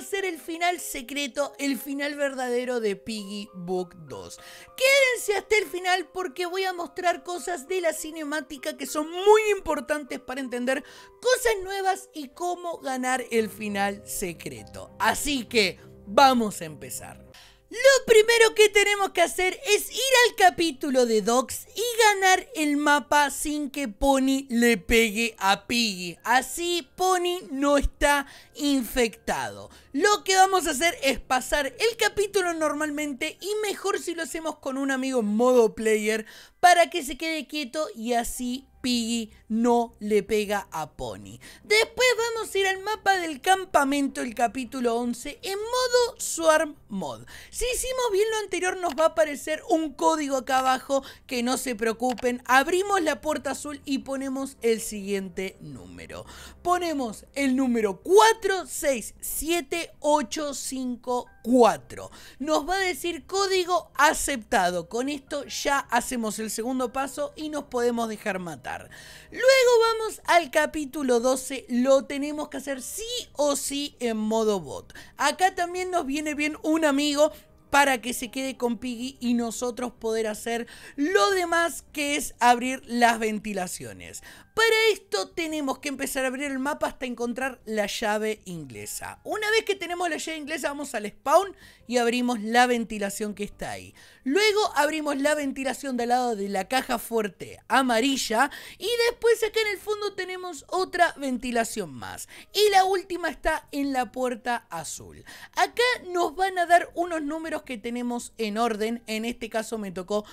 ser el final secreto, el final verdadero de Piggy Book 2. Quédense hasta el final porque voy a mostrar cosas de la cinemática que son muy importantes para entender cosas nuevas y cómo ganar el final secreto. Así que vamos a empezar. Lo primero que tenemos que hacer es ir al capítulo de Docs y ganar el mapa sin que Pony le pegue a Piggy. Así Pony no está infectado. Lo que vamos a hacer es pasar el capítulo normalmente y mejor si lo hacemos con un amigo modo player para que se quede quieto y así Piggy no le pega a Pony. Después vamos a ir al mapa del campamento, el capítulo 11, en modo Swarm Mod. Si hicimos bien lo anterior, nos va a aparecer un código acá abajo, que no se preocupen. Abrimos la puerta azul y ponemos el siguiente número. Ponemos el número 467854. Nos va a decir código aceptado. Con esto ya hacemos el segundo paso y nos podemos dejar matar. Luego vamos al capítulo 12, lo tenemos que hacer sí o sí en modo bot. Acá también nos viene bien un amigo para que se quede con Piggy y nosotros poder hacer lo demás que es abrir las ventilaciones. Para esto tenemos que empezar a abrir el mapa hasta encontrar la llave inglesa. Una vez que tenemos la llave inglesa vamos al spawn y abrimos la ventilación que está ahí. Luego abrimos la ventilación del lado de la caja fuerte amarilla y después acá en el fondo tenemos otra ventilación más. Y la última está en la puerta azul. Acá nos van a dar unos números que tenemos en orden. En este caso me tocó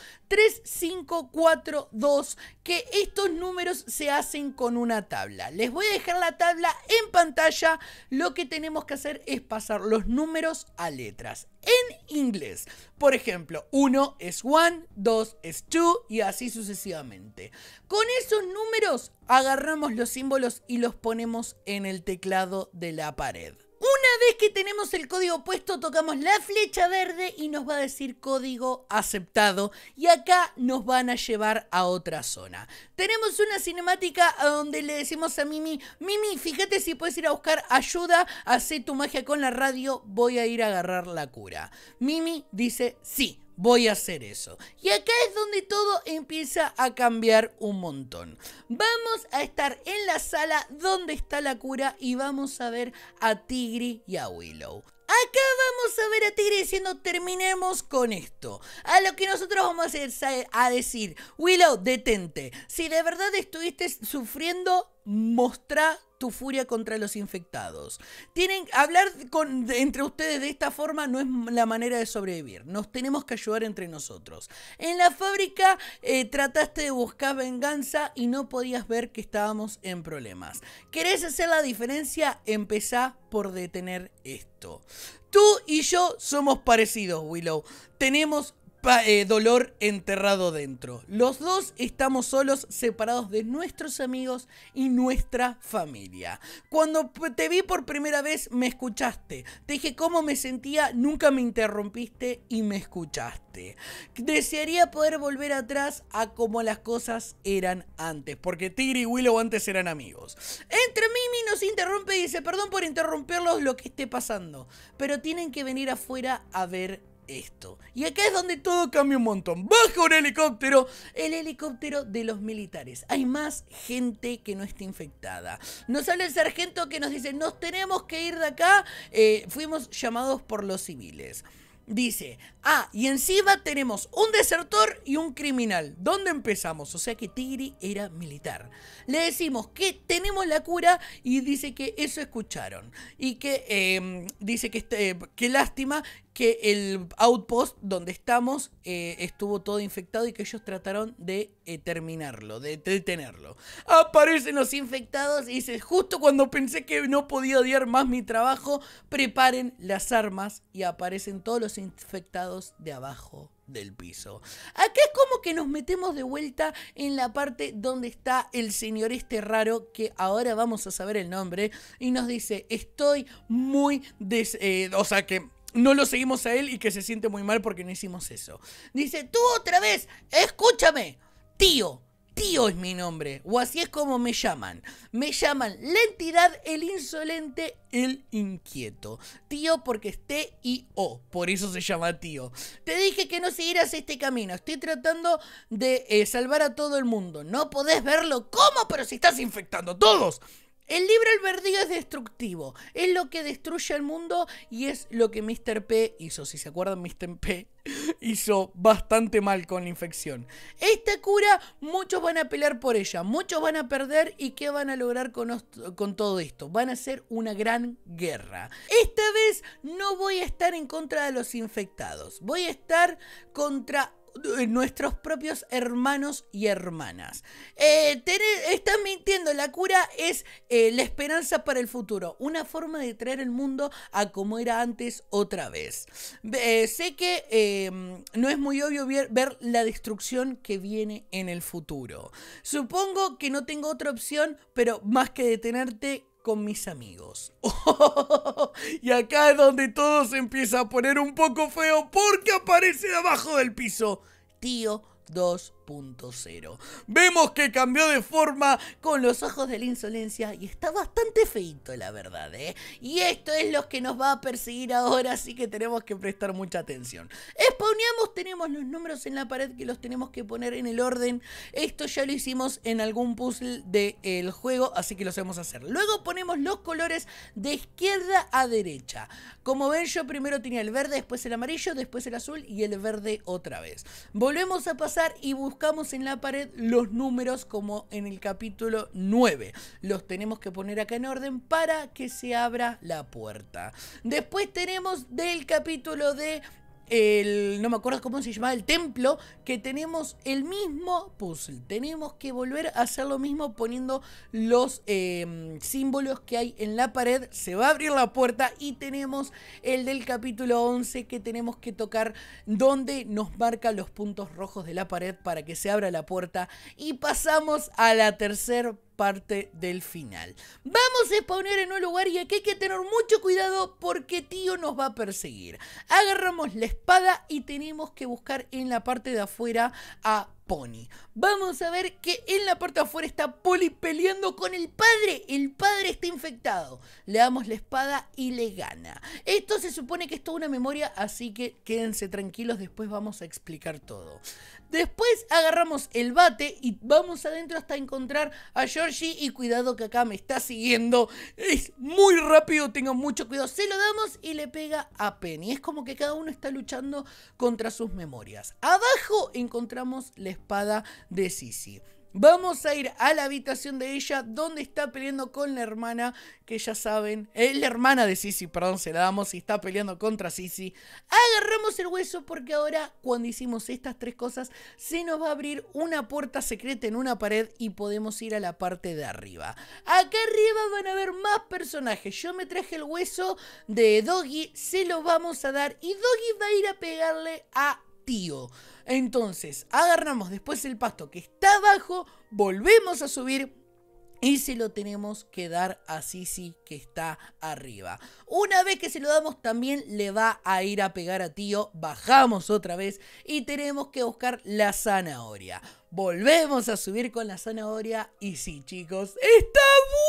2 que estos números se hacen con una tabla. Les voy a dejar la tabla en pantalla. Lo que tenemos que hacer es pasar los números a letras en inglés. Por ejemplo, 1 es 1, 2 es 2 y así sucesivamente. Con esos números agarramos los símbolos y los ponemos en el teclado de la pared. Una vez que tenemos el código puesto, tocamos la flecha verde y nos va a decir código aceptado. Y acá nos van a llevar a otra zona. Tenemos una cinemática donde le decimos a Mimi, Mimi, fíjate si puedes ir a buscar ayuda, hace tu magia con la radio, voy a ir a agarrar la cura. Mimi dice, sí voy a hacer eso. Y acá es donde todo empieza a cambiar un montón. Vamos a estar en la sala donde está la cura y vamos a ver a Tigri y a Willow. Acá vamos a ver a Tigre diciendo terminemos con esto. A lo que nosotros vamos a, a decir, Willow, detente. Si de verdad estuviste sufriendo, mostra tu furia contra los infectados. Tienen, hablar con, entre ustedes de esta forma no es la manera de sobrevivir. Nos tenemos que ayudar entre nosotros. En la fábrica eh, trataste de buscar venganza y no podías ver que estábamos en problemas. ¿Querés hacer la diferencia? Empezá por detener esto. Tú y yo somos parecidos, Willow. Tenemos eh, dolor enterrado dentro. Los dos estamos solos, separados de nuestros amigos y nuestra familia. Cuando te vi por primera vez, me escuchaste. Te dije cómo me sentía, nunca me interrumpiste y me escuchaste. Desearía poder volver atrás a como las cosas eran antes, porque Tigre y Willow antes eran amigos. Entre Mimi nos interrumpe y dice, perdón por interrumpirlos lo que esté pasando, pero tienen que venir afuera a ver esto. Y acá es donde todo cambia un montón. Baja un helicóptero, el helicóptero de los militares. Hay más gente que no está infectada. Nos sale el sargento que nos dice, nos tenemos que ir de acá. Eh, fuimos llamados por los civiles. Dice, ah, y encima tenemos un desertor y un criminal. ¿Dónde empezamos? O sea que Tigri era militar. Le decimos que tenemos la cura y dice que eso escucharon. Y que eh, dice que, este, eh, qué lástima que el outpost donde estamos eh, estuvo todo infectado y que ellos trataron de eh, terminarlo, de detenerlo. Aparecen los infectados y dice, justo cuando pensé que no podía odiar más mi trabajo, preparen las armas y aparecen todos los infectados de abajo del piso. Acá es como que nos metemos de vuelta en la parte donde está el señor este raro, que ahora vamos a saber el nombre, y nos dice, estoy muy... Des eh, o sea que no lo seguimos a él y que se siente muy mal porque no hicimos eso. Dice, tú otra vez, escúchame, tío. Tío es mi nombre, o así es como me llaman. Me llaman la entidad, el insolente, el inquieto. Tío porque es T-I-O, por eso se llama tío. Te dije que no siguieras este camino, estoy tratando de eh, salvar a todo el mundo. No podés verlo, ¿cómo? Pero si estás infectando a todos. El al albedrío es destructivo, es lo que destruye el mundo y es lo que Mr. P hizo. Si se acuerdan, Mr. P hizo bastante mal con la infección. Esta cura, muchos van a pelear por ella, muchos van a perder y ¿qué van a lograr con, con todo esto? Van a ser una gran guerra. Esta vez no voy a estar en contra de los infectados, voy a estar contra eh, nuestros propios hermanos y hermanas. Eh, están mintiendo, la cura es eh, la esperanza para el futuro, una forma de traer el mundo a como era antes otra vez. sé que em, no es muy obvio ver la destrucción que viene en el futuro. Supongo que no tengo otra opción, pero más que detenerte, con mis amigos. y acá es donde todo se empieza a poner un poco feo porque aparece debajo abajo del piso. Tío 2 Vemos que cambió de forma con los ojos de la insolencia y está bastante feito, la verdad, ¿eh? Y esto es lo que nos va a perseguir ahora, así que tenemos que prestar mucha atención. Spawneamos, tenemos los números en la pared que los tenemos que poner en el orden. Esto ya lo hicimos en algún puzzle del juego, así que lo sabemos hacer. Luego ponemos los colores de izquierda a derecha. Como ven, yo primero tenía el verde, después el amarillo, después el azul y el verde otra vez. Volvemos a pasar y buscamos buscamos en la pared los números como en el capítulo 9. Los tenemos que poner acá en orden para que se abra la puerta. Después tenemos del capítulo de el, no me acuerdo cómo se llamaba el templo, que tenemos el mismo puzzle. Tenemos que volver a hacer lo mismo poniendo los em, símbolos que hay en la pared. Se va a abrir la puerta y tenemos el del capítulo 11 que tenemos que tocar donde nos marca los puntos rojos de la pared para que se abra la puerta. Y pasamos a la tercera parte del final. Vamos a poner en un lugar y aquí hay que tener mucho cuidado porque tío nos va a perseguir. Agarramos la espada y tenemos que buscar en la parte de afuera a Pony. Vamos a ver que en la parte de afuera está Poli peleando con el padre. El padre está infectado. Le damos la espada y le gana. Esto se supone que es toda una memoria, así que quédense tranquilos, después vamos a explicar todo. Después agarramos el bate y vamos adentro hasta encontrar a Georgie. Y cuidado que acá me está siguiendo. Es muy rápido, tengo mucho cuidado. Se lo damos y le pega a Penny. Es como que cada uno está luchando contra sus memorias. Abajo encontramos la espada de Sisi. Vamos a ir a la habitación de ella, donde está peleando con la hermana, que ya saben, es eh, la hermana de Sisi, perdón, se la damos y está peleando contra Sisi. Agarramos el hueso porque ahora, cuando hicimos estas tres cosas, se nos va a abrir una puerta secreta en una pared y podemos ir a la parte de arriba. Acá arriba van a ver más personajes. Yo me traje el hueso de Doggy, se lo vamos a dar y Doggy va a ir a pegarle a tío. Entonces, agarramos después el pasto que está abajo, volvemos a subir y se lo tenemos que dar a Sisi que está arriba. Una vez que se lo damos también le va a ir a pegar a tío. Bajamos otra vez y tenemos que buscar la zanahoria. Volvemos a subir con la zanahoria y sí chicos, está bueno.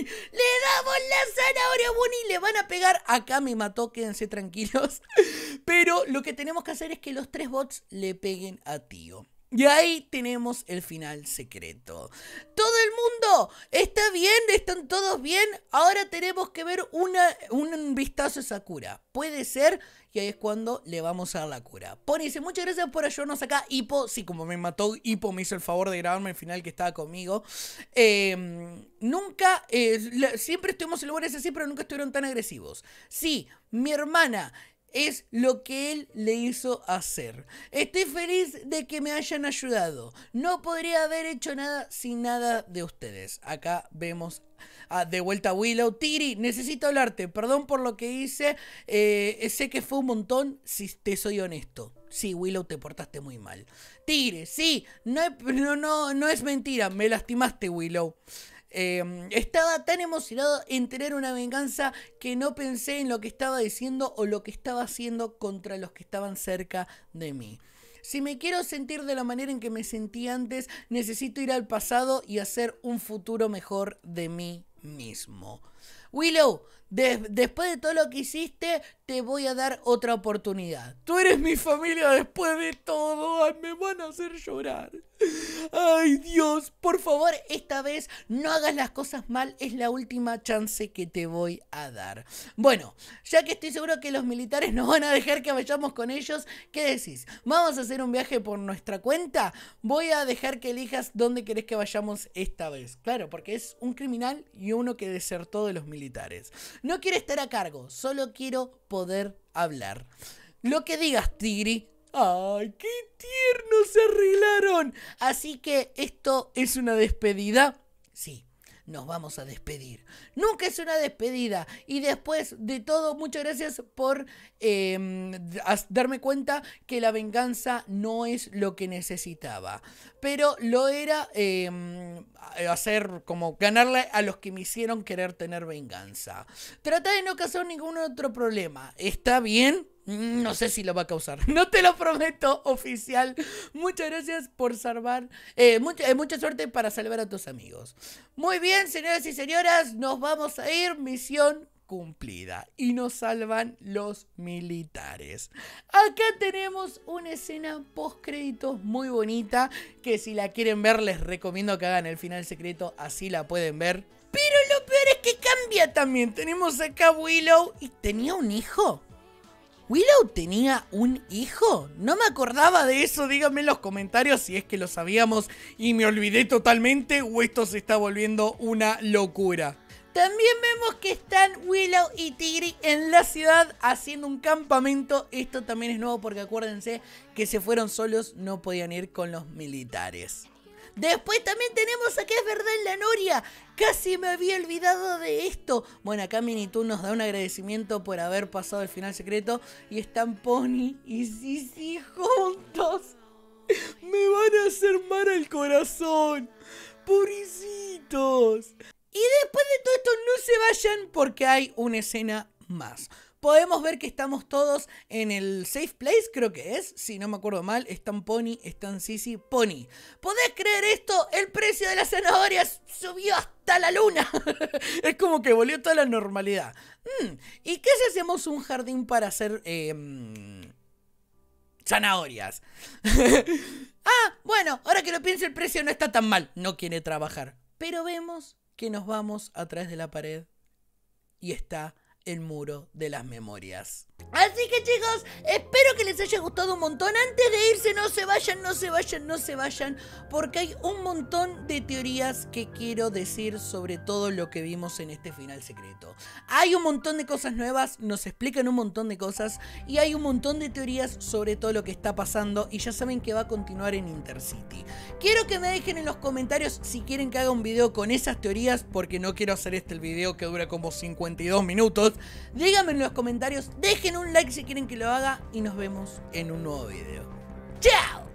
Le damos la zanahoria a y Le van a pegar. Acá me mató. Quédense tranquilos. Pero lo que tenemos que hacer es que los tres bots le peguen a Tío. Y ahí tenemos el final secreto. Todo el mundo está bien, están todos bien. Ahora tenemos que ver una, un vistazo a esa cura. Puede ser, y ahí es cuando le vamos a dar la cura. Pony muchas gracias por ayudarnos acá. Hippo, sí, como me mató, hipo me hizo el favor de grabarme el final que estaba conmigo. Em, nunca, eh, siempre estuvimos en lugares así, pero nunca estuvieron tan agresivos. Sí, mi hermana es lo que él le hizo hacer. Estoy feliz de que me hayan ayudado. No podría haber hecho nada sin nada de ustedes. Acá vemos de vuelta Willow. Tiri, necesito hablarte. Perdón por lo que hice. Eh, sé que fue un montón, si te soy honesto. Sí, Willow, te portaste muy mal. Tigre, sí, no, no, no es mentira. Me lastimaste, Willow. Em, estaba tan emocionado en tener una venganza que no pensé en lo que estaba diciendo o lo que estaba haciendo contra los que estaban cerca de mí. Si me quiero sentir de la manera en que me sentí antes, necesito ir al pasado y hacer un futuro mejor de mí mismo. Willow, después de todo lo que hiciste, te voy a dar otra oportunidad. Tú eres mi familia después de todo. me van a hacer llorar. Ay, Dios, por favor, esta vez no hagas las cosas mal. Es la última chance que te voy a dar. Bueno, ya que estoy seguro que los militares no van a dejar que vayamos con ellos, ¿qué decís? ¿Vamos a hacer un viaje por nuestra cuenta? Voy a dejar que elijas dónde querés que vayamos esta vez. Claro, porque es un criminal y uno que desertó de los militares. No quiero estar a cargo, solo quiero poder hablar. Lo que digas, Tigri. ¡Ay, qué tiernos se arreglaron! Así que esto es una despedida. Sí, nos vamos a despedir. Nunca es una despedida. Y después de todo, muchas gracias por em, darme cuenta que la venganza no es lo que necesitaba. Pero lo era em, hacer como ganarle a los que me hicieron querer tener venganza. Trata de no causar ningún otro problema. ¿Está bien? Mm, no sé si lo va a causar. No te lo prometo, oficial. Muchas gracias por salvar. Eh, mucha, eh, mucha suerte para salvar a tus amigos. Muy bien, señoras y señoras, nos vamos a ir. Misión cumplida y nos salvan los militares. Acá tenemos una escena post créditos muy bonita que si la quieren ver les recomiendo que hagan el final secreto, así la pueden ver. Pero lo peor es que cambia también. Tenemos acá Willow y tenía un hijo. ¿Willow tenía un hijo? No me acordaba de eso, díganme en los comentarios si es que lo sabíamos y me olvidé totalmente o esto se está volviendo una locura. También vemos que están Willow y Tigri en la ciudad haciendo un campamento. Esto también es nuevo porque acuérdense que se fueron solos, no podían ir con los militares. Después también tenemos a que es verdad en la Noria. Casi me había olvidado de esto. Bueno, acá tú nos da un agradecimiento por haber pasado el final secreto. Y están Pony y Sisi juntos. Me van a hacer mal el corazón. Pobrecitos. Y después de todo esto no se vayan porque hay una escena más podemos ver que estamos todos en el safe place, creo que es, si no me acuerdo mal, están Pony, están Sisi, Pony. ¿Podés creer esto? El precio de las zanahorias subió hasta la luna. es como que volvió toda la normalidad. Mm. ¿Y qué si hacemos un jardín para hacer em, zanahorias? ah, bueno, ahora que lo pienso el precio no está tan mal. No quiere trabajar. Pero vemos que nos vamos a través de la pared y está el muro de las memorias. Así que chicos, espero que les haya gustado un montón. Antes de irse, no se vayan, no se vayan, no se vayan, porque hay un montón de teorías que quiero decir sobre todo lo que vimos en este final secreto. Hay un montón de cosas nuevas, nos explican un montón de cosas y hay un montón de teorías sobre todo lo que está pasando y ya saben que va a continuar en Intercity. Quiero que me dejen en los comentarios si quieren que haga un video con esas teorías, porque no quiero hacer este el video que dura como 52 minutos. Díganme en los comentarios, dejen Dejen un like si quieren que lo haga y nos vemos en un nuevo video. ¡Chao!